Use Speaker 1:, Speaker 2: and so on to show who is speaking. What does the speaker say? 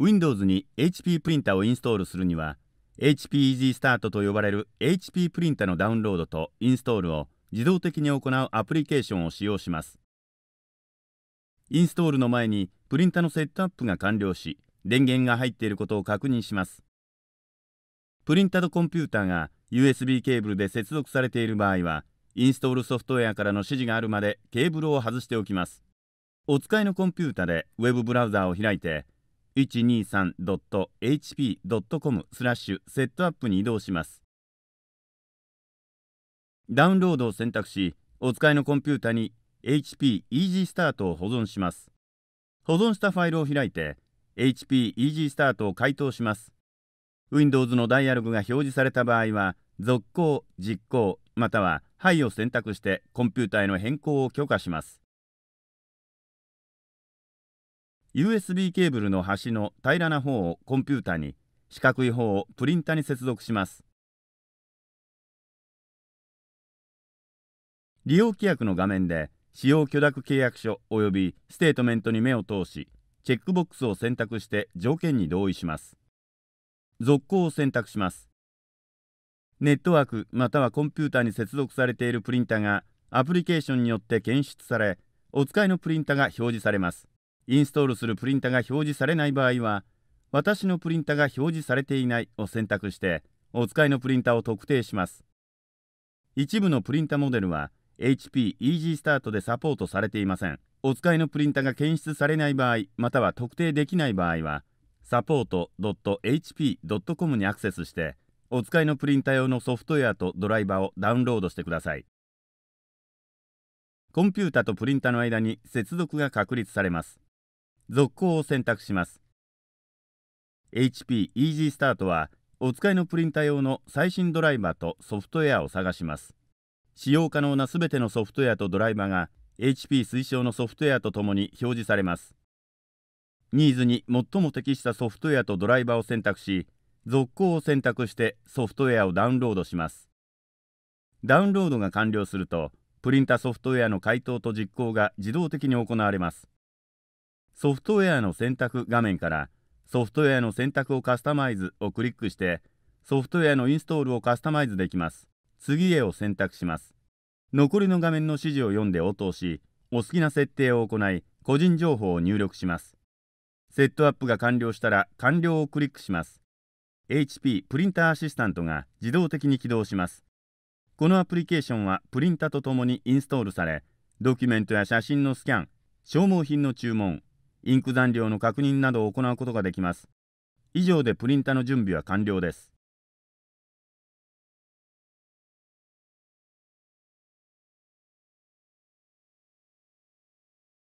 Speaker 1: Windows に HP プリンタをインストールするには HP Easy Start と呼ばれる HP プリンタのダウンロードとインストールを自動的に行うアプリケーションを使用しますインストールの前にプリンタのセットアップが完了し電源が入っていることを確認しますプリンタとコンピューターが USB ケーブルで接続されている場合はインストールソフトウェアからの指示があるまでケーブルを外しておきますお使いのコンピュータで Web ブブラウザを開いて 123.hp.com スラッシュセットアップに移動します。ダウンロードを選択し、お使いのコンピュータに HP Easy Start を保存します。保存したファイルを開いて、HP Easy Start を回答します。Windows のダイアログが表示された場合は、続行、実行、または「はい」を選択してコンピュータへの変更を許可します。USB ケーブルの端の平らな方をコンピュータに、四角い方をプリンタに接続します。利用規約の画面で、使用許諾契約書及びステートメントに目を通し、チェックボックスを選択して条件に同意します。続行を選択します。ネットワークまたはコンピュータに接続されているプリンタがアプリケーションによって検出され、お使いのプリンタが表示されます。インストールするプリンタが表示されない場合は、私のプリンタが表示されていないを選択して、お使いのプリンタを特定します。一部のプリンタモデルは、HP Easy Start でサポートされていません。お使いのプリンタが検出されない場合、または特定できない場合は、support.hp.com にアクセスして、お使いのプリンタ用のソフトウェアとドライバーをダウンロードしてください。コンピュータとプリンタの間に接続が確立されます。続行を選択します HP e ージースタートはお使いのプリンタ用の最新ドライバーとソフトウェアを探します使用可能なすべてのソフトウェアとドライバーが HP 推奨のソフトウェアとともに表示されますニーズに最も適したソフトウェアとドライバーを選択し続行を選択してソフトウェアをダウンロードしますダウンロードが完了するとプリンタソフトウェアの回答と実行が自動的に行われますソフトウェアの選択画面からソフトウェアの選択をカスタマイズをクリックしてソフトウェアのインストールをカスタマイズできます。次へを選択します。残りの画面の指示を読んで応答し、お好きな設定を行い、個人情報を入力します。セットアップが完了したら完了をクリックします。HP プリンターアシスタントが自動的に起動します。このアプリケーションはプリンタとともにインストールされ、ドキュメントや写真のスキャン、消耗品の注文、インク残量の確認などを行うことができます。以上でプリンタの準備は完了です。